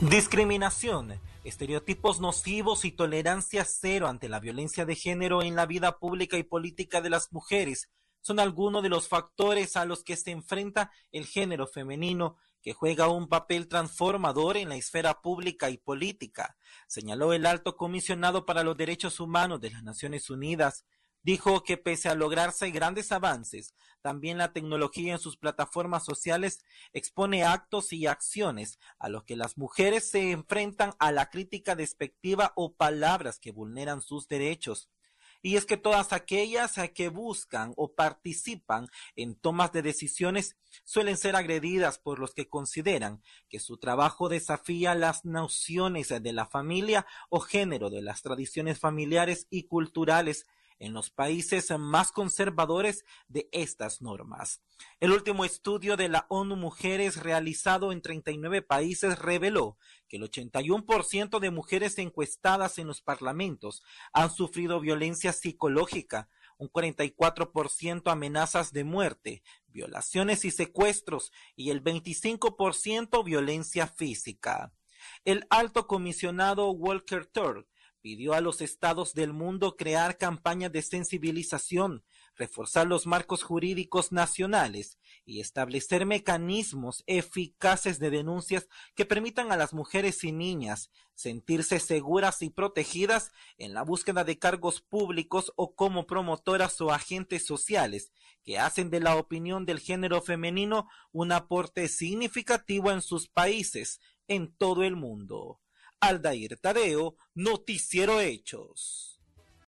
Discriminación, estereotipos nocivos y tolerancia cero ante la violencia de género en la vida pública y política de las mujeres son algunos de los factores a los que se enfrenta el género femenino que juega un papel transformador en la esfera pública y política, señaló el alto comisionado para los derechos humanos de las Naciones Unidas, Dijo que pese a lograrse grandes avances, también la tecnología en sus plataformas sociales expone actos y acciones a los que las mujeres se enfrentan a la crítica despectiva o palabras que vulneran sus derechos. Y es que todas aquellas que buscan o participan en tomas de decisiones suelen ser agredidas por los que consideran que su trabajo desafía las nociones de la familia o género de las tradiciones familiares y culturales en los países más conservadores de estas normas. El último estudio de la ONU Mujeres realizado en 39 países reveló que el 81% de mujeres encuestadas en los parlamentos han sufrido violencia psicológica, un 44% amenazas de muerte, violaciones y secuestros y el 25% violencia física. El alto comisionado Walker Turk pidió a los estados del mundo crear campañas de sensibilización, reforzar los marcos jurídicos nacionales y establecer mecanismos eficaces de denuncias que permitan a las mujeres y niñas sentirse seguras y protegidas en la búsqueda de cargos públicos o como promotoras o agentes sociales que hacen de la opinión del género femenino un aporte significativo en sus países, en todo el mundo. Aldair Tadeo, Noticiero Hechos.